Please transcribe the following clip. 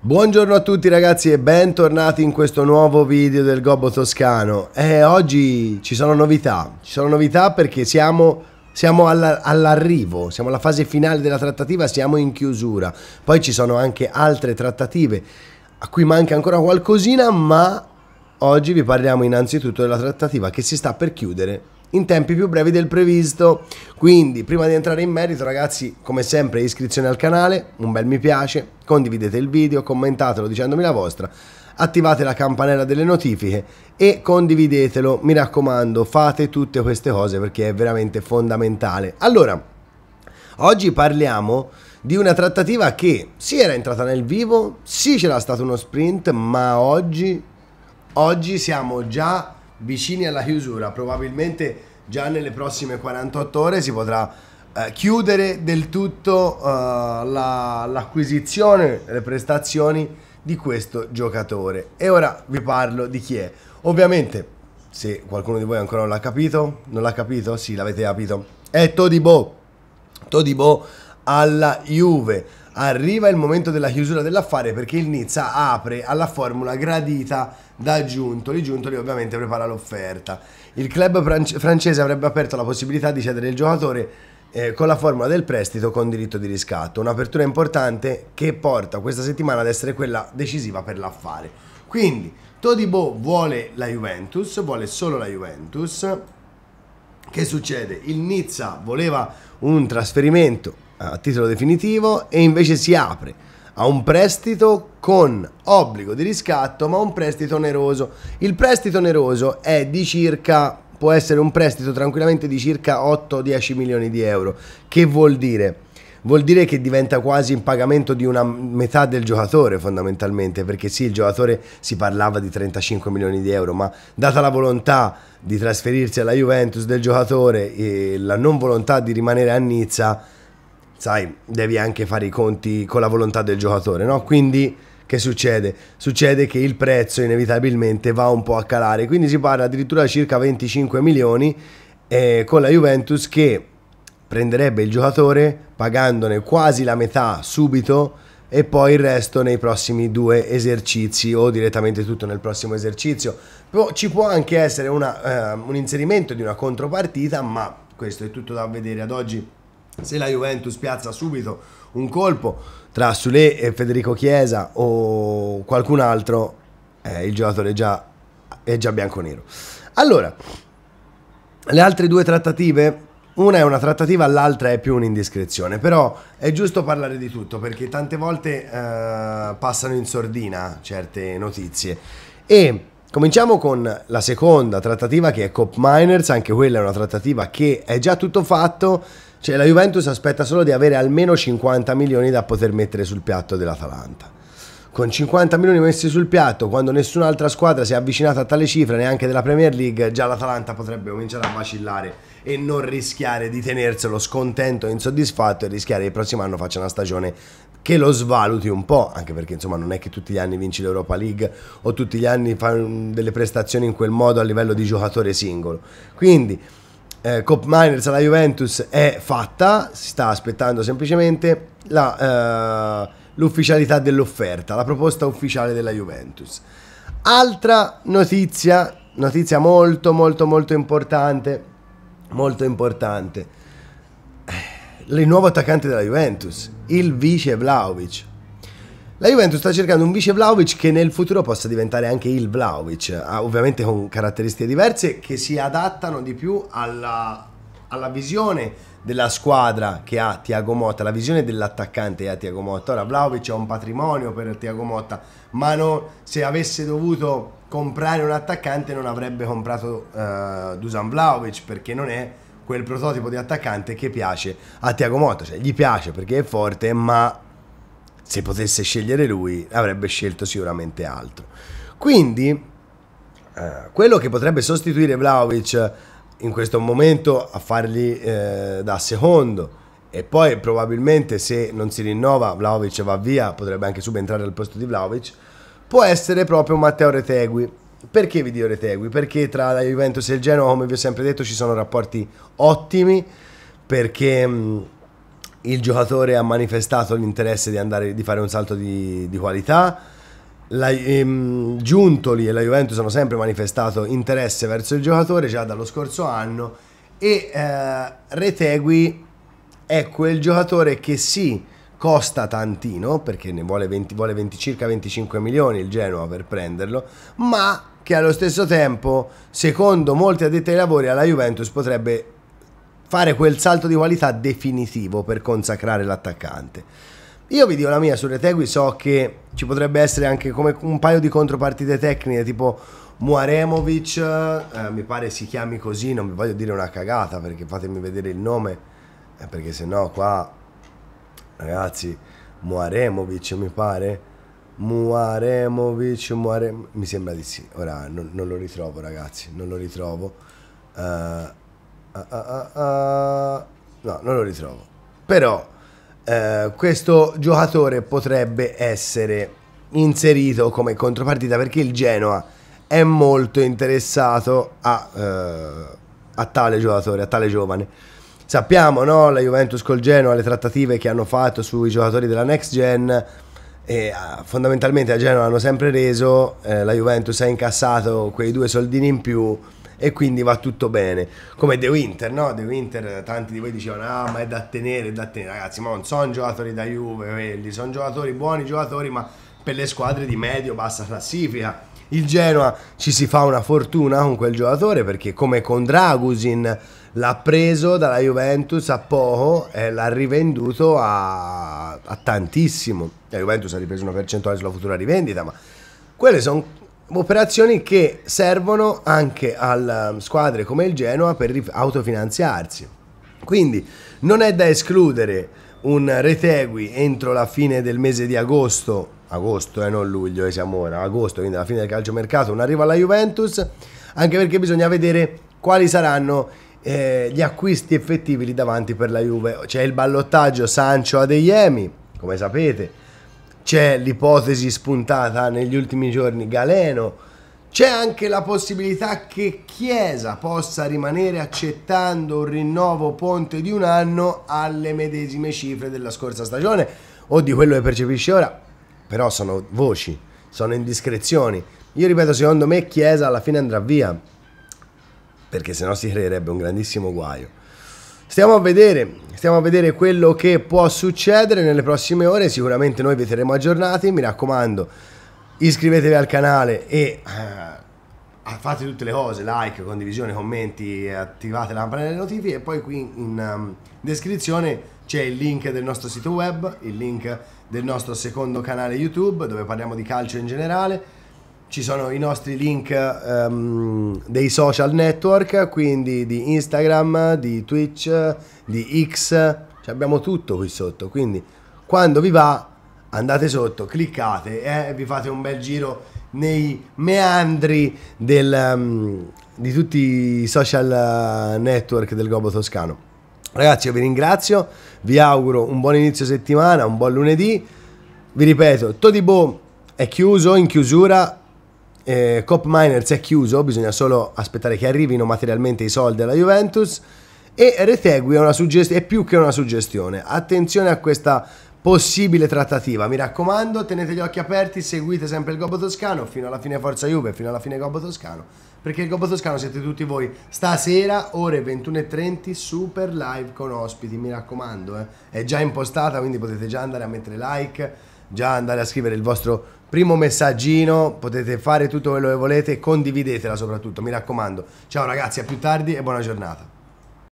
Buongiorno a tutti ragazzi e bentornati in questo nuovo video del Gobbo Toscano eh, Oggi ci sono novità, ci sono novità perché siamo, siamo all'arrivo, all siamo alla fase finale della trattativa, siamo in chiusura Poi ci sono anche altre trattative a cui manca ancora qualcosina ma oggi vi parliamo innanzitutto della trattativa che si sta per chiudere in tempi più brevi del previsto. Quindi, prima di entrare in merito, ragazzi, come sempre, iscrizione al canale, un bel mi piace, condividete il video, commentatelo dicendomi la vostra, attivate la campanella delle notifiche e condividetelo. Mi raccomando, fate tutte queste cose perché è veramente fondamentale. Allora, oggi parliamo di una trattativa che si era entrata nel vivo, sì c'era stato uno sprint, ma oggi, oggi siamo già vicini alla chiusura, probabilmente già nelle prossime 48 ore si potrà eh, chiudere del tutto eh, la, l'acquisizione, le prestazioni di questo giocatore. E ora vi parlo di chi è. Ovviamente, se qualcuno di voi ancora non l'ha capito, non l'ha capito? Sì, l'avete capito. È Todibo. Todibo alla Juve arriva il momento della chiusura dell'affare perché il Nizza apre alla formula gradita da Giuntoli. Giuntoli ovviamente prepara l'offerta. Il club francese avrebbe aperto la possibilità di cedere il giocatore eh, con la formula del prestito con diritto di riscatto, un'apertura importante che porta questa settimana ad essere quella decisiva per l'affare. Quindi Todibo vuole la Juventus, vuole solo la Juventus. Che succede? Il Nizza voleva un trasferimento a titolo definitivo e invece si apre a un prestito con obbligo di riscatto, ma un prestito oneroso. Il prestito oneroso è di circa, può essere un prestito tranquillamente di circa 8-10 milioni di euro. Che vuol dire? Vuol dire che diventa quasi in pagamento di una metà del giocatore fondamentalmente, perché sì, il giocatore si parlava di 35 milioni di euro, ma data la volontà di trasferirsi alla Juventus del giocatore e la non volontà di rimanere a Nizza, sai, devi anche fare i conti con la volontà del giocatore, no? Quindi che succede? Succede che il prezzo inevitabilmente va un po' a calare, quindi si parla addirittura di circa 25 milioni eh, con la Juventus che prenderebbe il giocatore pagandone quasi la metà subito e poi il resto nei prossimi due esercizi o direttamente tutto nel prossimo esercizio. Ci può anche essere una, eh, un inserimento di una contropartita, ma questo è tutto da vedere ad oggi se la Juventus piazza subito un colpo tra Sule e Federico Chiesa o qualcun altro, eh, il giocatore è già, è già bianco-nero. Allora, le altre due trattative una è una trattativa, l'altra è più un'indiscrezione, però è giusto parlare di tutto perché tante volte eh, passano in sordina certe notizie. E cominciamo con la seconda trattativa che è Cop Miners, anche quella è una trattativa che è già tutto fatto cioè la Juventus aspetta solo di avere almeno 50 milioni da poter mettere sul piatto dell'Atalanta. Con 50 milioni messi sul piatto, quando nessun'altra squadra si è avvicinata a tale cifra, neanche della Premier League, già l'Atalanta potrebbe cominciare a vacillare e non rischiare di tenerselo scontento e insoddisfatto e rischiare che il prossimo anno faccia una stagione che lo svaluti un po', anche perché insomma non è che tutti gli anni vinci l'Europa League o tutti gli anni fai delle prestazioni in quel modo a livello di giocatore singolo. Quindi eh, Cop Miners alla Juventus è fatta, si sta aspettando semplicemente la, eh, l'ufficialità dell'offerta, la proposta ufficiale della Juventus. Altra notizia, notizia molto molto molto importante, molto importante, eh, il nuovo attaccante della Juventus, il vice Vlaovic. La Juventus sta cercando un vice Vlaovic che nel futuro possa diventare anche il Vlaovic, ah, ovviamente con caratteristiche diverse che si adattano di più alla, alla visione della squadra che ha Tiago Motta, la visione dell'attaccante che ha Tiago Motta. Ora Vlaovic ha un patrimonio per Tiago Motta, ma non, se avesse dovuto comprare un attaccante non avrebbe comprato uh, Dusan Vlaovic perché non è quel prototipo di attaccante che piace a Tiago Motta, cioè gli piace perché è forte, ma se potesse scegliere lui, avrebbe scelto sicuramente altro. Quindi, eh, quello che potrebbe sostituire Vlaovic eh, in questo momento a fargli eh, da secondo e poi probabilmente se non si rinnova Vlaovic va via, potrebbe anche subentrare al posto di Vlaovic, può essere proprio Matteo Retegui. Perché vi dico Retegui? Perché tra la Juventus e il Genoa, come vi ho sempre detto, ci sono rapporti ottimi, perché... Mh, mm, il giocatore ha manifestato l'interesse di, andare, di fare un salto di, di qualità. La, ehm, Giuntoli e la Juventus hanno sempre manifestato interesse verso il giocatore già dallo scorso anno e eh, Retegui è quel giocatore che sì, costa tantino perché ne vuole, 20, vuole 20, circa 25 milioni il Genoa per prenderlo, ma che allo stesso tempo, secondo molti addetti ai lavori, alla Juventus potrebbe fare quel salto di qualità definitivo per consacrare l'attaccante. Io vi dico la mia su Retegui, so che ci potrebbe essere anche come un paio di contropartite tecniche, tipo Muaremovic, eh, mi pare si chiami così, non vi voglio dire una cagata perché fatemi vedere il nome, eh, perché sennò qua, ragazzi, Muaremovic mi pare, Muaremovic, Muare... mi sembra di sì, ora non, non lo ritrovo ragazzi, non lo ritrovo. Uh, uh, uh, uh, no, non lo ritrovo. Però eh, questo giocatore potrebbe essere inserito come contropartita perché il Genoa è molto interessato a, eh, a tale giocatore, a tale giovane. Sappiamo, no, la Juventus col Genoa, le trattative che hanno fatto sui giocatori della next gen, e ah, fondamentalmente a Genoa hanno sempre reso, eh, la Juventus ha incassato quei due soldini in più e quindi va tutto bene. Come The Winter, no? The Winter, tanti di voi dicevano, ah ma è da tenere, è da tenere. Ragazzi, ma non sono giocatori da Juve quelli, sono giocatori, buoni giocatori, ma per le squadre di medio bassa classifica. Il Genoa ci si fa una fortuna con quel giocatore perché come con Dragusin l'ha preso dalla Juventus a poco e l'ha rivenduto a, a tantissimo. La Juventus ha ripreso una percentuale sulla futura rivendita, ma quelle sono operazioni che servono anche a um, squadre come il Genoa per autofinanziarsi. Quindi non è da escludere un retegui entro la fine del mese di agosto, agosto e eh, non luglio, eh, siamo ora, agosto, quindi alla fine del calcio mercato, un arrivo alla Juventus, anche perché bisogna vedere quali saranno eh, gli acquisti effettivi lì davanti per la Juve. C'è il ballottaggio Sancho Adeyemi, come sapete, c'è l'ipotesi spuntata negli ultimi giorni Galeno, c'è anche la possibilità che Chiesa possa rimanere accettando un rinnovo ponte di un anno alle medesime cifre della scorsa stagione o di quello che percepisce ora, però sono voci, sono indiscrezioni. Io ripeto, secondo me Chiesa alla fine andrà via, perché sennò si creerebbe un grandissimo guaio. Stiamo a vedere, Stiamo a vedere quello che può succedere nelle prossime ore, sicuramente noi vi terremo aggiornati, mi raccomando iscrivetevi al canale e uh, fate tutte le cose, like, condivisione, commenti, attivate la campanella delle notifiche e poi qui in um, descrizione c'è il link del nostro sito web, il link del nostro secondo canale YouTube dove parliamo di calcio in generale ci sono i nostri link um, dei social network, quindi di Instagram, di Twitch, di X, abbiamo tutto qui sotto, quindi quando vi va andate sotto, cliccate eh, e eh, vi fate un bel giro nei meandri del, um, di tutti i social eh, network del Gobo Toscano. Ragazzi, io vi ringrazio, vi auguro un buon inizio settimana, un buon lunedì. Vi ripeto, Todibo è chiuso, in chiusura, eh, Cop Miners è chiuso, bisogna solo aspettare che arrivino materialmente i soldi alla Juventus e Retegui è, suggest- è più che una suggestione. Attenzione a questa possibile trattativa, mi raccomando, tenete gli occhi aperti, seguite sempre il Gobbo Toscano fino alla fine Forza Juve, fino alla fine Gobbo Toscano, perché il Gobbo Toscano siete tutti voi stasera ore 21.30 super live con ospiti, mi raccomando, eh. è già impostata, quindi potete già andare a mettere like già andare a scrivere il vostro primo messaggino, potete fare tutto quello che volete, condividetela soprattutto, mi raccomando. Ciao ragazzi, a più tardi e buona giornata.